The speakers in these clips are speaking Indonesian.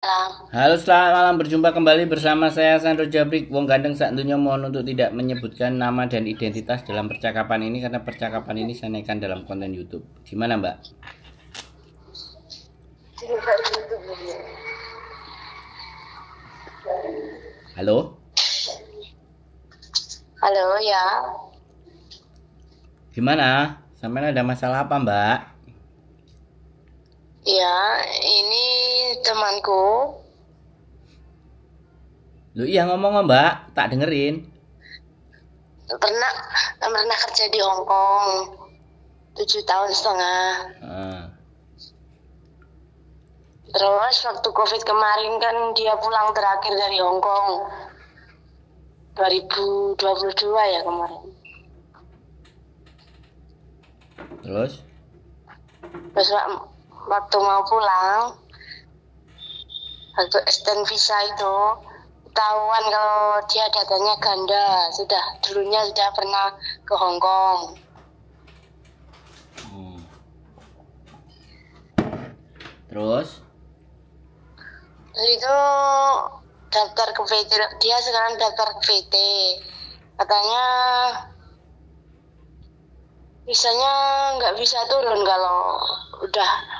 Halo. selamat malam. Berjumpa kembali bersama saya Sandro Jabrik. Wong gandeng saat dunia mohon untuk tidak menyebutkan nama dan identitas dalam percakapan ini karena percakapan ini saya naikkan dalam konten YouTube. Gimana, Mbak? Halo. Halo, ya. Gimana? Sampai ada masalah apa, Mbak? Ya, ini temanku. Lu iya ngomong Mbak, tak dengerin. Pernah pernah kerja di Hong Kong tujuh tahun setengah. Ah. Terus waktu COVID kemarin kan dia pulang terakhir dari Hong Kong 2022 ya kemarin. Terus? Terus waktu mau pulang waktu extend visa itu ketahuan kalau dia datanya ganda sudah dulunya sudah pernah ke Hong Kong hmm. terus itu daftar ke VT dia sekarang daftar ke VT katanya misalnya nggak bisa turun kalau udah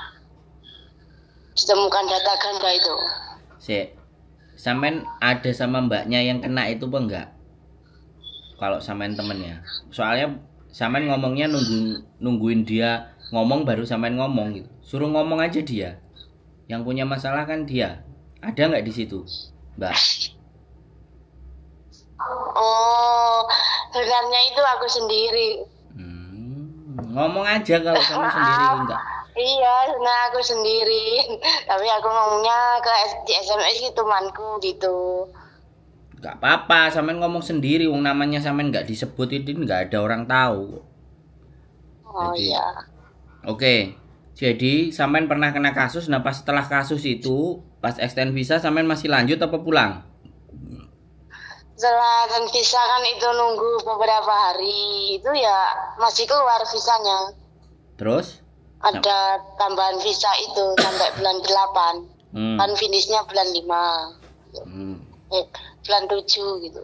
ditemukan data ganda itu si samen ada sama mbaknya yang kena itu apa enggak kalau samen temennya soalnya samen ngomongnya nunggu nungguin dia ngomong baru samen ngomong gitu suruh ngomong aja dia yang punya masalah kan dia ada nggak di situ mbak oh sebenarnya itu aku sendiri hmm, ngomong aja kalau kamu sendiri enggak Iya, nah aku sendiri. Tapi aku ngomongnya ke di SMS gitu manku gitu. Gak apa-apa, sampean ngomong sendiri. Wong namanya sampean gak disebut itu nggak ada orang tahu. Oh jadi, iya. Oke. Jadi sampean pernah kena kasus, nah pas setelah kasus itu, pas extend visa sampean masih lanjut apa pulang? Setelah dan visa kan itu nunggu beberapa hari itu ya masih keluar visanya. Terus? ada tambahan visa itu sampai bulan 8 hmm. kan finishnya bulan 5 hmm. eh, bulan 7 gitu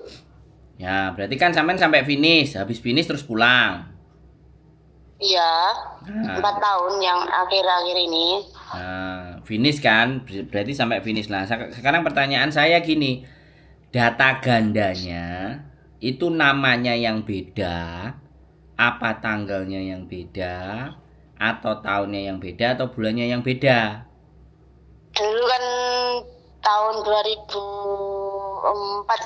ya berarti kan sampai sampai finish habis finish terus pulang iya nah. tahun yang akhir-akhir ini nah, finish kan berarti sampai finish lah sekarang pertanyaan saya gini data gandanya itu namanya yang beda apa tanggalnya yang beda atau tahunnya yang beda atau bulannya yang beda? Dulu kan tahun 2004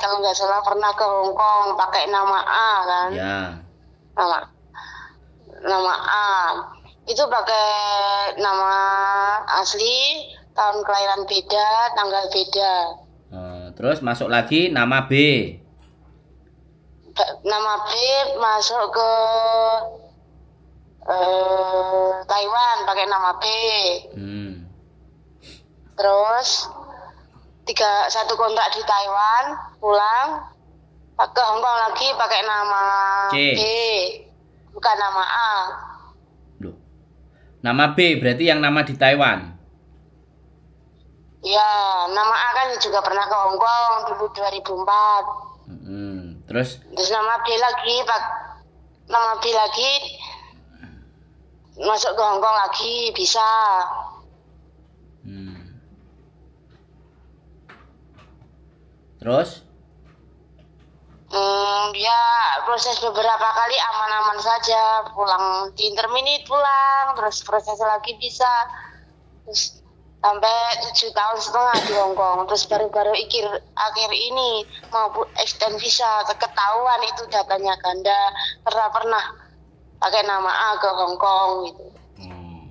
kalau nggak salah pernah ke Hong Kong pakai nama A kan? Ya. Nama nama A itu pakai nama asli, tahun kelahiran beda, tanggal beda. Hmm, terus masuk lagi nama B. Nama B masuk ke eh, Taiwan pakai nama B, hmm. terus tiga satu kontak di Taiwan pulang ke Hongkong lagi pakai nama C. B bukan nama A Loh. nama B berarti yang nama di Taiwan Ya, nama A kan juga pernah ke Hong Kong dulu 2004. Hmm, terus? Terus nama B lagi, Pak. Nama B lagi masuk ke Hongkong lagi bisa. Hmm. Terus? Hmm, ya proses beberapa kali aman-aman saja pulang di interminit pulang terus proses lagi bisa terus sampai tujuh tahun setengah di Hong Kong, terus baru-baru akhir akhir ini mau extend visa ketahuan itu datanya ganda pernah pernah pakai nama A ke Hong Kong gitu. Hmm.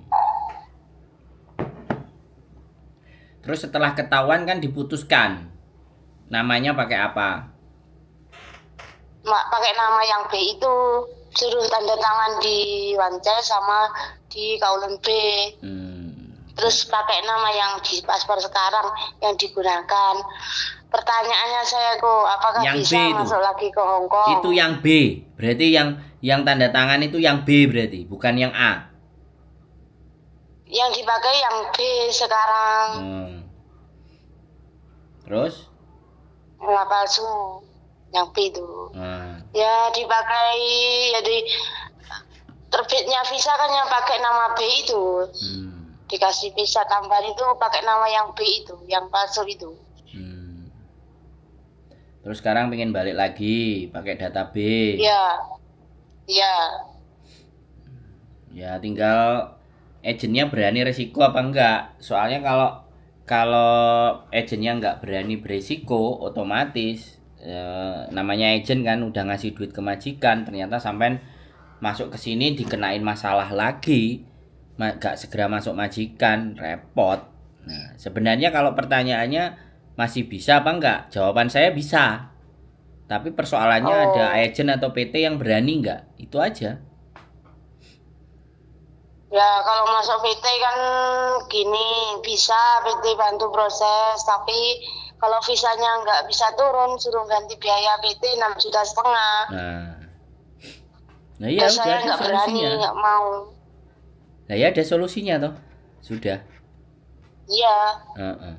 Terus setelah ketahuan kan diputuskan namanya pakai apa? Mak pakai nama yang B itu suruh tanda tangan di Wancel sama di Kaulen B. Hmm. Terus pakai nama yang di paspor sekarang yang digunakan. Pertanyaannya saya kok apakah yang bisa B itu. lagi ke Hongkong? Itu yang B. Berarti yang yang tanda tangan itu yang B berarti, bukan yang A. Yang dipakai yang B sekarang. Hmm. Terus? Yang palsu, yang B itu. Hmm. Ya dipakai, jadi ya terbitnya visa kan yang pakai nama B itu. Hmm. Dikasih visa tambahan itu pakai nama yang B itu, yang palsu itu. Hmm. Terus sekarang pengen balik lagi pakai data B. Iya. Iya. Ya tinggal agentnya berani resiko apa enggak. Soalnya kalau kalau agentnya nggak berani beresiko otomatis e, namanya agent kan udah ngasih duit ke majikan ternyata sampai masuk ke sini dikenain masalah lagi nggak segera masuk majikan repot nah sebenarnya kalau pertanyaannya masih bisa apa enggak jawaban saya bisa tapi persoalannya oh. ada agent atau PT yang berani nggak? Itu aja. Ya kalau masuk PT kan gini bisa PT bantu proses tapi kalau visanya nggak bisa turun suruh ganti biaya PT 6 juta setengah. Nah, nah iya saya nggak berani nggak mau. Nah ya ada solusinya toh sudah. Iya. Uh -uh.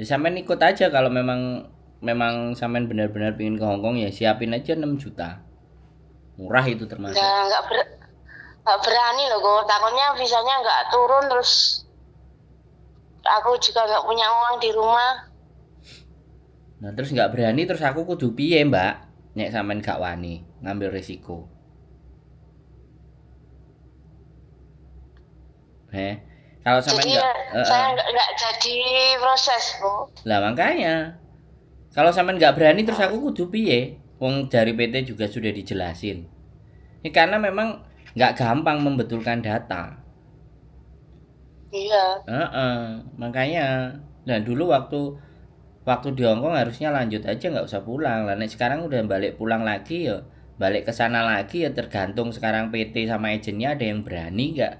Ya, sampai ikut aja kalau memang memang samen benar-benar pingin ke Hongkong ya siapin aja 6 juta murah itu termasuk nggak nggak ber, berani loh gue takutnya visanya nggak turun terus aku juga nggak punya uang di rumah nah terus nggak berani terus aku kudu piye mbak nyek samen gak wani ngambil resiko Heh, kalau sampai enggak, ya, uh, enggak, enggak eh, eh, eh. jadi proses, Bu. Lah makanya, kalau sampean nggak berani terus aku kudu piye? Wong dari PT juga sudah dijelasin. Ini karena memang nggak gampang membetulkan data. Iya. Uh -uh. Makanya, dan dulu waktu waktu di Hongkong harusnya lanjut aja nggak usah pulang. Lah sekarang udah balik pulang lagi ya, balik ke sana lagi ya tergantung sekarang PT sama agennya ada yang berani nggak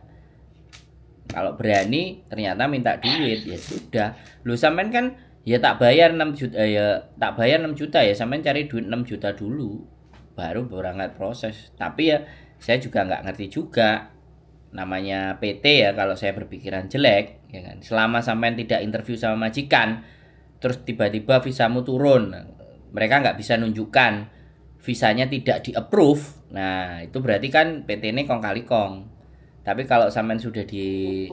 kalau berani ternyata minta duit ya sudah lu sampean kan ya tak bayar 6 juta eh, ya tak bayar 6 juta ya sampean cari duit 6 juta dulu baru berangkat proses tapi ya saya juga nggak ngerti juga namanya PT ya kalau saya berpikiran jelek ya kan selama sampean tidak interview sama majikan terus tiba-tiba visamu turun mereka nggak bisa nunjukkan visanya tidak di approve nah itu berarti kan PT ini kong kali kong tapi kalau sampean sudah di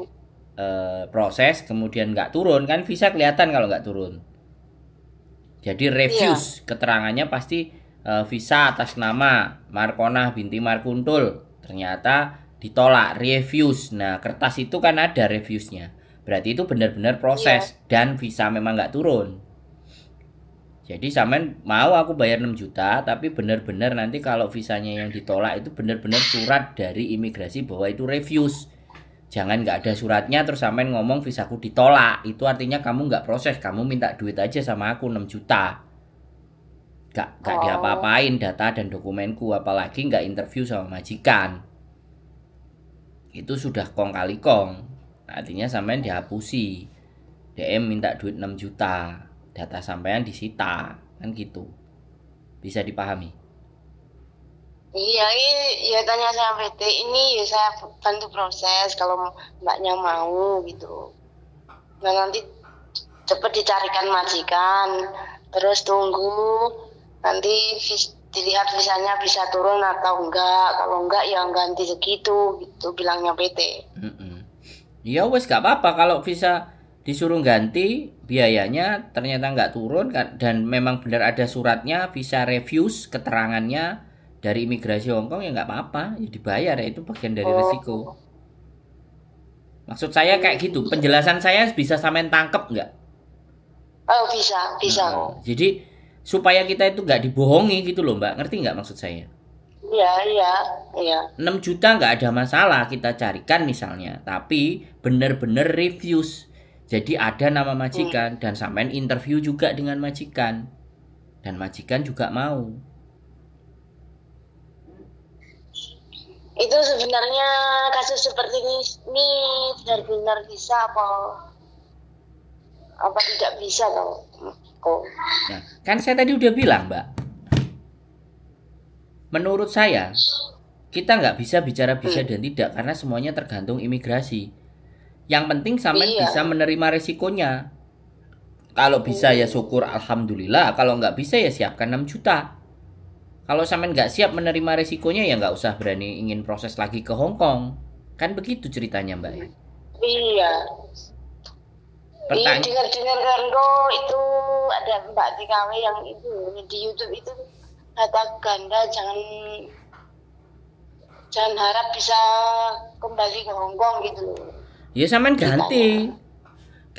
e, proses kemudian nggak turun kan visa kelihatan kalau nggak turun jadi iya. refuse iya. keterangannya pasti e, visa atas nama Markona binti Markuntul ternyata ditolak refuse nah kertas itu kan ada refuse-nya berarti itu benar-benar proses iya. dan visa memang nggak turun jadi samen mau aku bayar 6 juta tapi benar-benar nanti kalau visanya yang ditolak itu benar-benar surat dari imigrasi bahwa itu refuse jangan nggak ada suratnya terus sampe ngomong visaku ditolak itu artinya kamu nggak proses kamu minta duit aja sama aku 6 juta nggak nggak oh. diapa-apain data dan dokumenku apalagi nggak interview sama majikan itu sudah kong kali kong artinya sampean dihapusi DM minta duit 6 juta data sampean disita kan gitu bisa dipahami Iya, iya tanya sama PT ini ya saya bantu proses kalau mbaknya mau gitu. Nah nanti cepet dicarikan majikan, terus tunggu nanti vis, dilihat visanya bisa turun atau enggak. Kalau enggak ya ganti segitu gitu bilangnya PT. Iya wes gak apa-apa kalau visa disuruh ganti biayanya ternyata nggak turun dan memang benar ada suratnya visa review keterangannya dari imigrasi Hong Kong ya nggak apa-apa ya dibayar ya itu bagian dari oh. resiko maksud saya kayak gitu penjelasan saya bisa sampe tangkep nggak oh bisa bisa nah, jadi supaya kita itu nggak dibohongi gitu loh mbak ngerti nggak maksud saya Iya, iya, iya. 6 juta nggak ada masalah kita carikan misalnya, tapi bener-bener reviews. Jadi ada nama majikan hmm. dan sampean interview juga dengan majikan. Dan majikan juga mau. itu sebenarnya kasus seperti ini, ini benar-benar bisa apa apa tidak bisa kalau kok nah, kan saya tadi udah bilang mbak menurut saya kita nggak bisa bicara bisa hmm. dan tidak karena semuanya tergantung imigrasi yang penting sampai iya. bisa menerima resikonya kalau bisa ya hmm. syukur alhamdulillah kalau nggak bisa ya siapkan 6 juta kalau sampean nggak siap menerima resikonya ya nggak usah berani ingin proses lagi ke Hong Kong. Kan begitu ceritanya Mbak Iya. Pertanyaan. Iya, dengar-dengar kan kok itu ada Mbak TKW yang itu di YouTube itu kata ganda jangan jangan harap bisa kembali ke Hong Kong gitu Ya sampean ganti.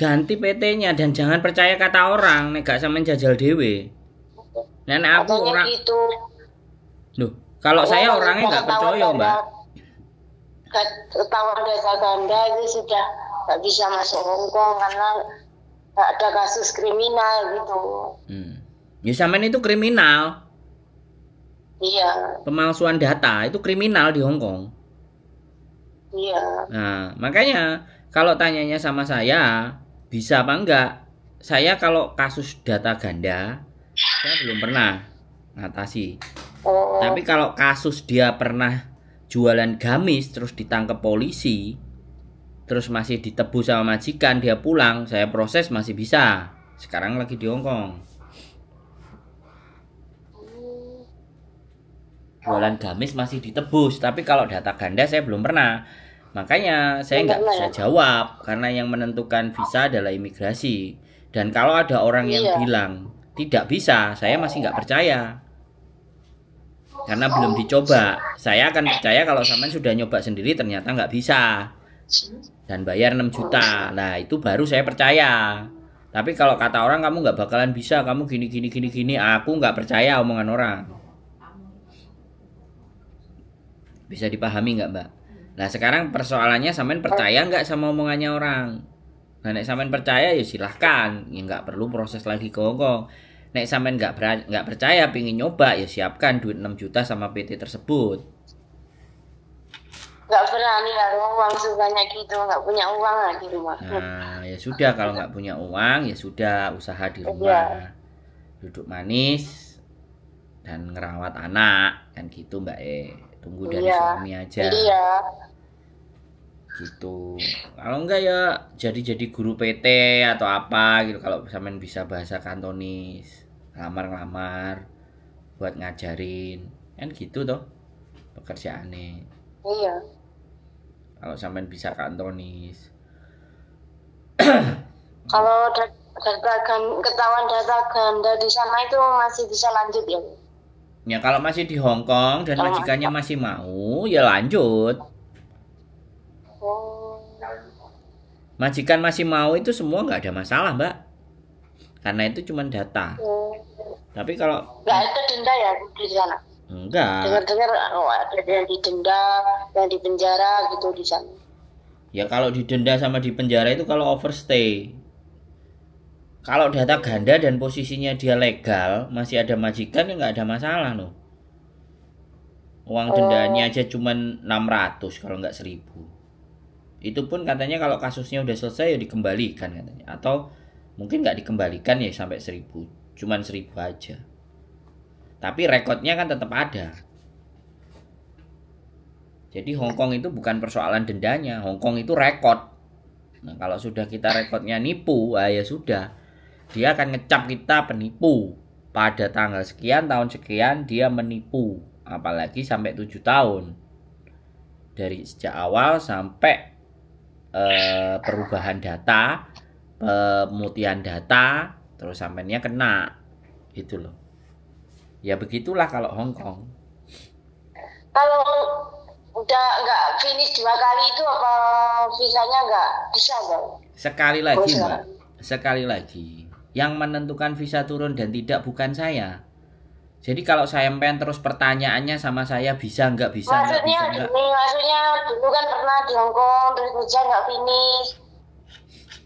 Ganti PT-nya dan jangan percaya kata orang nek gak sampean jajal dewe. Nah, aku orang gitu. Loh, kalau oh, saya kan orangnya nggak percaya, Mbak. Ketahuan desa ganda itu sudah nggak bisa masuk Hongkong karena ada kasus kriminal gitu. Hmm. Ya itu kriminal. Iya. Pemalsuan data itu kriminal di Hongkong. Iya. Nah, makanya kalau tanyanya sama saya bisa apa enggak? Saya kalau kasus data ganda saya belum pernah ngatasi. Oh. Tapi kalau kasus dia pernah jualan gamis terus ditangkap polisi, terus masih ditebus sama majikan, dia pulang, saya proses masih bisa. Sekarang lagi di Hong Kong. Jualan gamis masih ditebus, tapi kalau data ganda saya belum pernah. Makanya saya nggak bisa ya? jawab karena yang menentukan visa adalah imigrasi. Dan kalau ada orang yang iya. bilang tidak bisa, saya masih nggak percaya karena belum dicoba. Saya akan percaya kalau Saman sudah nyoba sendiri ternyata nggak bisa dan bayar 6 juta. Nah itu baru saya percaya. Tapi kalau kata orang kamu nggak bakalan bisa, kamu gini gini gini gini, aku nggak percaya omongan orang. Bisa dipahami nggak mbak? Nah sekarang persoalannya Saman percaya nggak sama omongannya orang? Nah, nek percaya ya silahkan, ya nggak perlu proses lagi ke Hongkong nek sampean nggak nggak percaya pingin nyoba ya siapkan duit 6 juta sama PT tersebut nggak berani kalau uang sebanyak gitu nggak punya uang lah di rumah nah ya sudah kalau nggak punya uang ya sudah usaha di iya. rumah duduk manis dan ngerawat anak kan gitu mbak Eh, tunggu dari ya. suami aja iya gitu kalau enggak ya jadi jadi guru PT atau apa gitu kalau sampean bisa bahasa Kantonis lamar ngelamar buat ngajarin kan gitu toh nih iya kalau sampean bisa Kantonis kalau dagang ketahuan data ganda di sana itu masih bisa lanjut ya ya kalau masih di Hong Kong dan majikannya masih mau ya lanjut Oh. Majikan masih mau itu semua nggak ada masalah, Mbak. Karena itu cuma data. Hmm. Tapi kalau nggak ada denda ya di sana. Enggak. Dengar-dengar oh, ada yang didenda, yang dipenjara gitu di sana. Ya kalau didenda sama dipenjara itu kalau overstay. Kalau data ganda dan posisinya dia legal, masih ada majikan ya nggak ada masalah loh. Uang dendanya aja cuman 600 kalau nggak 1000 itu pun katanya kalau kasusnya udah selesai ya dikembalikan katanya atau mungkin nggak dikembalikan ya sampai seribu cuman seribu aja tapi rekodnya kan tetap ada jadi Hongkong itu bukan persoalan dendanya Hongkong itu rekod nah kalau sudah kita rekodnya nipu ah ya sudah dia akan ngecap kita penipu pada tanggal sekian tahun sekian dia menipu apalagi sampai tujuh tahun dari sejak awal sampai Eh, perubahan data, pemutihan data, terus sampainya kena gitu loh. Ya begitulah kalau Hong Kong. Kalau udah nggak finish dua kali itu apa visanya nggak bisa nggak? Sekali lagi oh, mbak, sekali lagi. Yang menentukan visa turun dan tidak bukan saya, jadi kalau saya pengen terus pertanyaannya sama saya bisa nggak bisa nggak bisa nggak? Ini maksudnya dulu kan pernah di Hong Kong terus kerja nggak finish,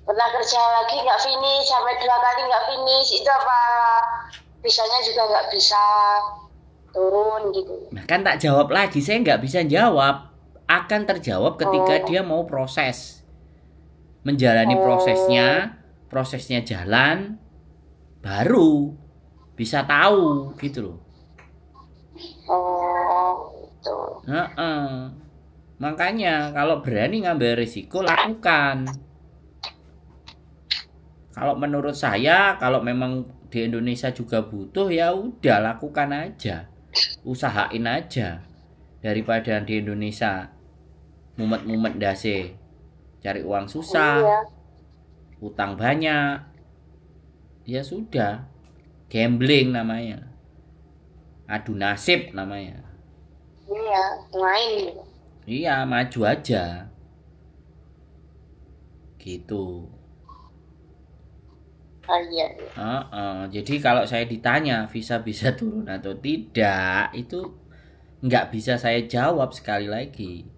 pernah kerja lagi nggak finish sampai dua kali nggak finish itu apa bisanya juga nggak bisa turun gitu. Nah kan tak jawab lagi saya nggak bisa jawab akan terjawab ketika hmm. dia mau proses menjalani hmm. prosesnya prosesnya jalan baru bisa tahu gitu loh oh gitu. nah, uh. makanya kalau berani ngambil risiko lakukan kalau menurut saya kalau memang di Indonesia juga butuh ya udah lakukan aja usahain aja daripada di Indonesia mumet-mumet dasi cari uang susah iya. utang banyak ya sudah gambling namanya adu nasib namanya iya main gitu. iya maju aja gitu oh, iya, Uh -uh. jadi kalau saya ditanya visa bisa turun atau tidak itu nggak bisa saya jawab sekali lagi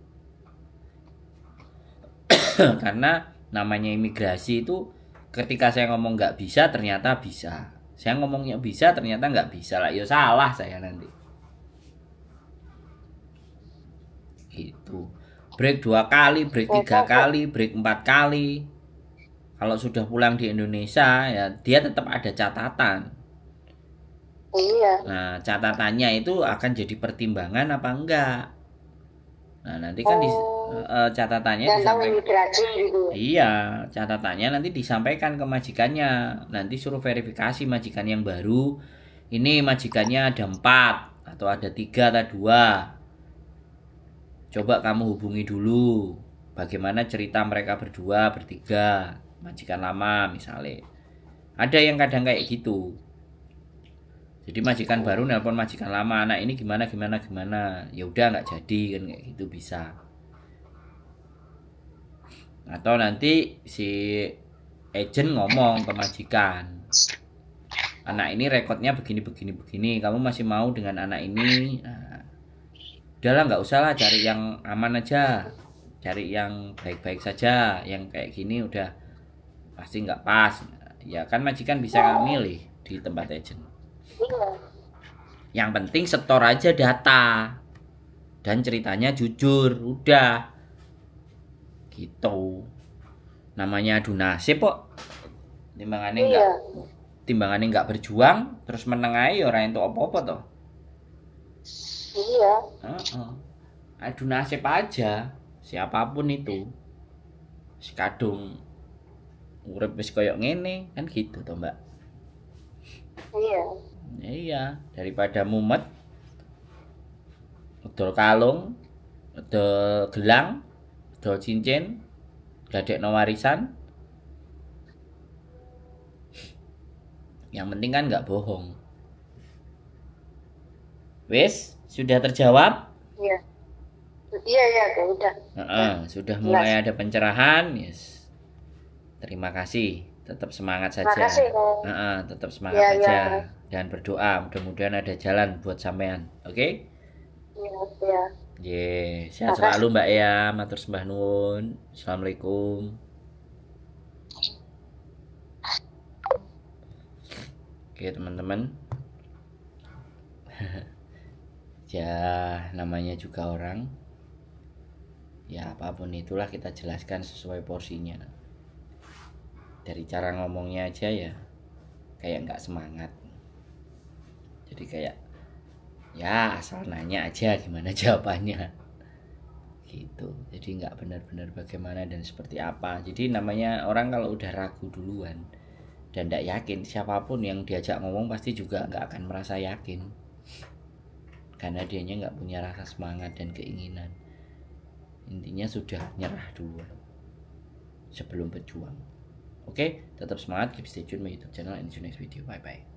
karena namanya imigrasi itu ketika saya ngomong nggak bisa ternyata bisa saya ngomongnya bisa ternyata nggak bisa lah ya salah saya nanti itu break dua kali break oh, tiga kali break empat kali kalau sudah pulang di Indonesia ya dia tetap ada catatan iya nah catatannya itu akan jadi pertimbangan apa enggak nah nanti kan oh. di uh, catatannya gitu. iya catatannya nanti disampaikan ke majikannya nanti suruh verifikasi majikan yang baru ini majikannya ada empat atau ada tiga atau dua coba kamu hubungi dulu bagaimana cerita mereka berdua bertiga majikan lama misalnya ada yang kadang kayak gitu jadi majikan baru nelpon majikan lama anak ini gimana gimana gimana ya udah nggak jadi kan kayak gitu bisa atau nanti si agent ngomong ke majikan anak ini rekodnya begini begini begini kamu masih mau dengan anak ini nah, udahlah nggak usah lah cari yang aman aja cari yang baik-baik saja yang kayak gini udah pasti nggak pas ya kan majikan bisa milih di tempat agent iya. yang penting setor aja data dan ceritanya jujur udah gitu namanya adu nasib kok timbangannya enggak iya. timbangannya enggak berjuang terus menengahi ya orang itu apa apa toh iya uh -uh. adu nasib aja siapapun itu si kadung urip wis koyok ngene kan gitu toh mbak iya iya daripada mumet udah kalung udah gelang do cincin no warisan yang penting kan nggak bohong wes sudah terjawab iya iya, iya ya, udah uh -uh, sudah mulai Mas. ada pencerahan yes terima kasih tetap semangat saja kasih, uh -uh, tetap semangat ya, saja ya. dan berdoa mudah-mudahan ada jalan buat sampean oke okay? ya. Iya. Ye, sehat sehat selalu Mbak ya, matur sembah nuwun. Assalamualaikum. Oke teman-teman Ya namanya juga orang Ya apapun itulah kita jelaskan sesuai porsinya Dari cara ngomongnya aja ya Kayak nggak semangat Jadi kayak ya asal nanya aja gimana jawabannya gitu jadi nggak benar-benar bagaimana dan seperti apa jadi namanya orang kalau udah ragu duluan dan tidak yakin siapapun yang diajak ngomong pasti juga nggak akan merasa yakin karena dianya nggak punya rasa semangat dan keinginan intinya sudah nyerah duluan sebelum berjuang oke tetap semangat keep stay tune my youtube channel and see you next video bye bye